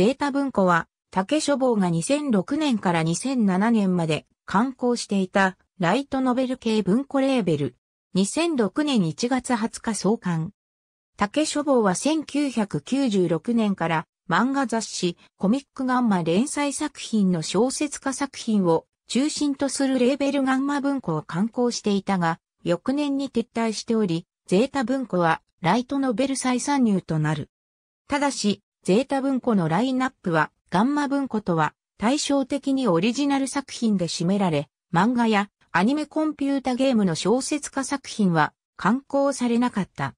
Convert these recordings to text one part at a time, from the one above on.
ゼータ文庫は、竹書房が2006年から2007年まで刊行していたライトノベル系文庫レーベル。2006年1月20日創刊。竹書房は1996年から漫画雑誌コミックガンマ連載作品の小説家作品を中心とするレーベルガンマ文庫を刊行していたが、翌年に撤退しており、ゼータ文庫はライトノベル再参入となる。ただし、ゼータ文庫のラインナップは、ガンマ文庫とは、対照的にオリジナル作品で占められ、漫画やアニメコンピュータゲームの小説化作品は、刊行されなかった。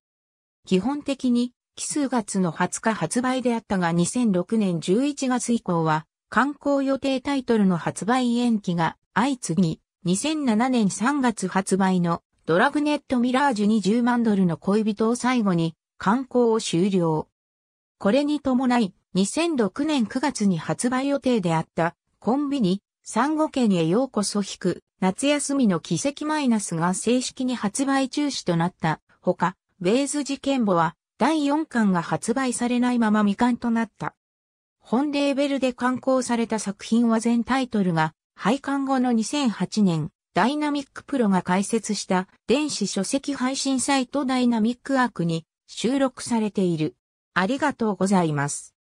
基本的に、奇数月の20日発売であったが2006年11月以降は、刊行予定タイトルの発売延期が相次ぎ、2007年3月発売のドラグネットミラージュ20万ドルの恋人を最後に、刊行を終了。これに伴い、2006年9月に発売予定であった、コンビニ、産後県へようこそ引く、夏休みの奇跡マイナスが正式に発売中止となった。ほか、ウェーズ事件簿は、第4巻が発売されないまま未完となった。本レーベルで刊行された作品は全タイトルが、廃刊後の2008年、ダイナミックプロが開設した電子書籍配信サイトダイナミックアークに収録されている。ありがとうございます。